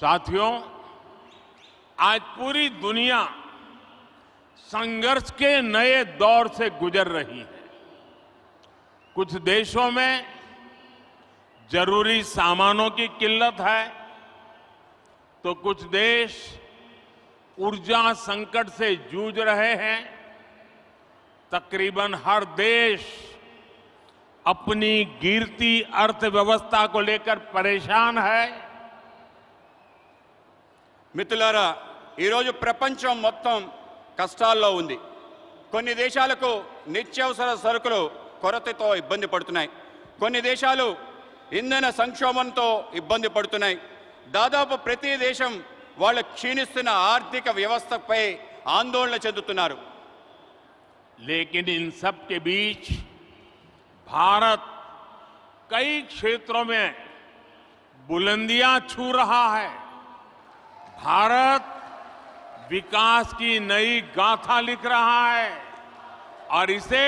साथियों आज पूरी दुनिया संघर्ष के नए दौर से गुजर रही है कुछ देशों में जरूरी सामानों की किल्लत है तो कुछ देश ऊर्जा संकट से जूझ रहे हैं तकरीबन हर देश अपनी गिरती अर्थव्यवस्था को लेकर परेशान है మిత్రులారా ఈరోజు ప్రపంచం మొత్తం కష్టాల్లో ఉంది కొన్ని దేశాలకు నిత్యావసర సరుకులు కొరతతో ఇబ్బంది పడుతున్నాయి కొన్ని దేశాలు ఇంధన సంక్షోభంతో ఇబ్బంది పడుతున్నాయి దాదాపు ప్రతి దేశం వాళ్ళు క్షీణిస్తున్న ఆర్థిక వ్యవస్థపై ఆందోళన చెందుతున్నారు లేకిన్ ఇన్ సబ్ కె బీచ్ భారత్ కై క్షేత్రమే బులందియా చూ రహా హై भारत विकास की नई गाथा लिख रहा है और इसे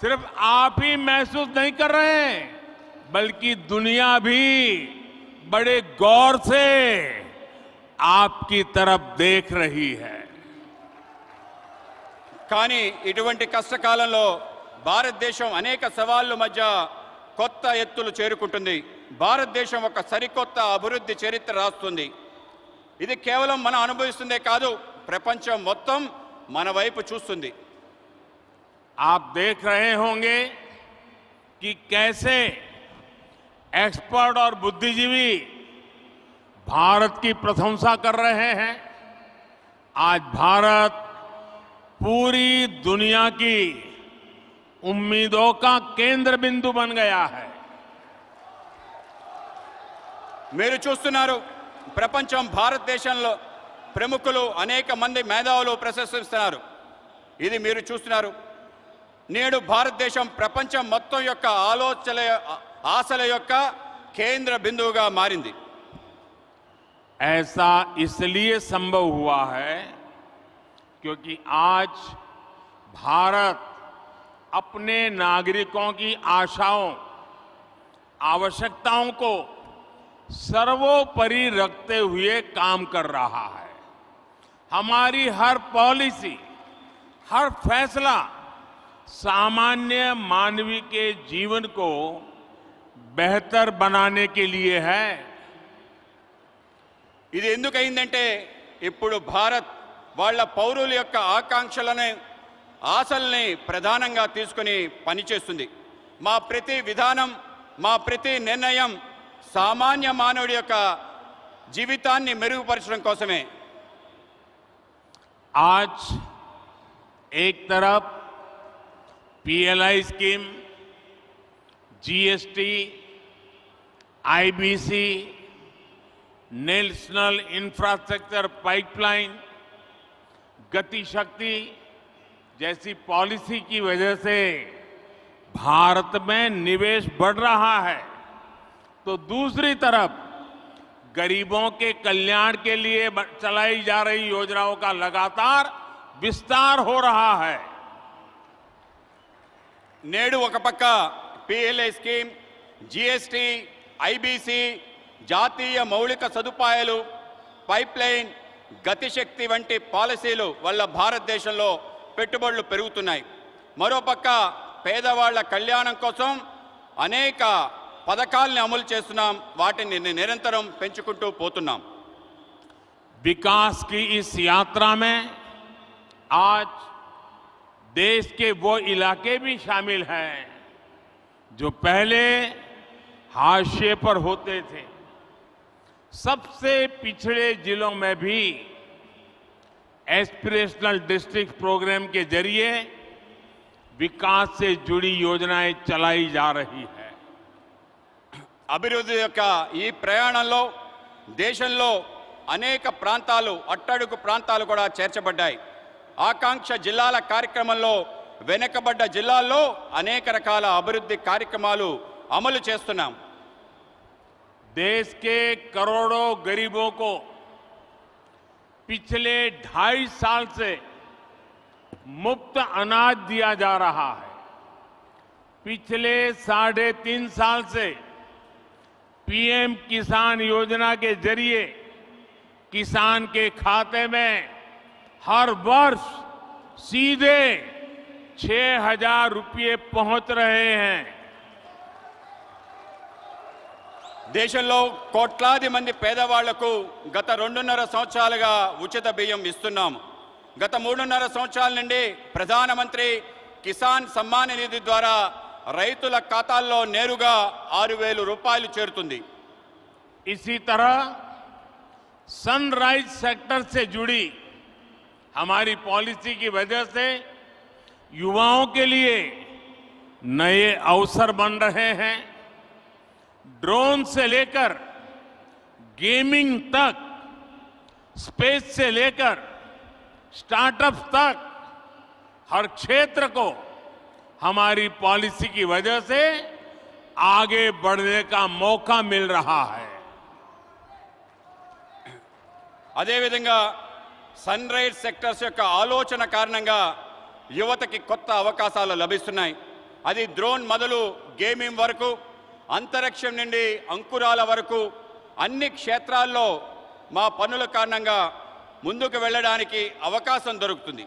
सिर्फ आप ही महसूस नहीं कर रहे हैं बल्कि दुनिया भी बड़े गौर से आपकी तरफ देख रही है कानी कष्टकाल भारत देश अनेक सवा मध्य क्रत एरक भारत देश सरको अभिवृद्धि चरित्र रास्ता इध केवल मन अभविस्टे का प्रपंच मत मन వైపు చూస్తుంది आप देख रहे होंगे कि कैसे एक्सपर्ट और बुद्धिजीवी भारत की प्रशंसा कर रहे हैं आज भारत पूरी दुनिया की उम्मीदों का केंद्र बिंदु बन गया है मेरे चूस्ट ప్రపంచం భారతదేశంలో ప్రముఖులు అనేక మంది మేధావులు ప్రశంసిస్తున్నారు ఇది మీరు చూస్తున్నారు నేడు భారతదేశం ప్రపంచం మొత్తం యొక్క ఆలోచన ఆశల యొక్క కేంద్ర బిందువుగా మారింది ऐसा इसलिए संभव हुआ है क्योंकि आज भारत अपने नागरिकों की आशाओं आवश्यकताओं को सर्वोपरि रखते हुए काम कर रहा है हमारी हर पॉलिसी हर फैसला सामान्य मानवी के जीवन को बेहतर बनाने के लिए है ఇది ఎందుకైందంటే ఇప్పుడు భారత్ వాళ్ళ పౌరుల యొక్క ఆకాంక్షలని ఆశల్ని ప్రధానంగా తీసుకుని పనిచేస్తుంది మా ప్రతి విధానం మా ప్రతి నిర్ణయం సామాన్య మానవుడి जीवता జీవితాన్ని మెరుగుపరచడం కోసమే आज एक तरफ PLI scheme GST IBC national infrastructure pipeline Gati Shakti जैसी पॉलिसी की वजह से भारत में निवेश बढ़ रहा है तो दूसरी तरफ गरीबों के कल्याण के लिए चलाई जा रही योजनाओं का लगातार विस्तार हो रहा है ने पक पीएलए स्कीम जीएसटी ईबीसी जातीय मौलिक सैप्ल गतिशक्ति वा पॉसी वाल भारत देश मोरप पेदवा कल्याण कोसम अनेक పథకాల్ని अमल చేస్తున్నాం వాటిని विकास की इस यात्रा में आज देश के वो इलाके भी शामिल हैं जो पहले हाशिए पर होते थे सबसे पिछड़े जिलों में भी एस्पिरेशनल डिस्ट्रिक्ट प्रोग्राम के जरिए विकास से जुड़ी योजनाएं चलाई जा रही है అభివృద్ధి యొక్క ఈ ప్రయాణంలో దేశంలో అనేక ప్రాంతాలు అట్టడుగు ప్రాంతాలు కూడా చేర్చబడ్డాయి ఆకాంక్ష జిల్లాల కార్యక్రమంలో వెనుకబడ్డ జిల్లాల్లో అనేక రకాల అభివృద్ధి కార్యక్రమాలు అమలు చేస్తున్నాం देश के करोड़ों गरीबों को पिछले ढाई साल से मुफ्त अनाज दिया जा रहा है पिछले साढ़े तीन साल से पीएम किसान योजना के जरिए किसान के खाते में हर वर्ष सीधे 6000 रुपए पहुंच रहे हैं దేశంలో కోట్ల మంది పేదవాళ్లకు గత 2.5 సంవత్సరాలుగా ఉచిత భయం ఇస్తున్నాం గత 3.5 సంవత్సరాల నుండి ప్రధానమంత్రి కిసాన్ సమ్మాన్ నిధి ద్వారా రైతుల खाता నేరుగా आर वेल रूपये చేరుతుంది इसी तरह सनराइज सेक्टर से जुड़ी हमारी पॉलिसी की वजह से युवाओं के लिए नए अवसर बन रहे हैं ड्रोन से लेकर गेमिंग तक स्पेस से लेकर स्टार्टअप तक हर क्षेत्र को हमारी पॉलिसी की वजह से आगे बढ़ने का मौका मिल रहा है అదేవిధంగా సన్రైజ్ రైజ్ సెక్టర్స్ యొక్క ఆలోచన కారణంగా యువతకి కొత్త అవకాశాలు లభిస్తున్నాయి అది డ్రోన్ మొదలు గేమింగ్ వరకు అంతరిక్షం నుండి అంకురాల వరకు అన్ని క్షేత్రాల్లో మా పనుల కారణంగా ముందుకు వెళ్ళడానికి అవకాశం దొరుకుతుంది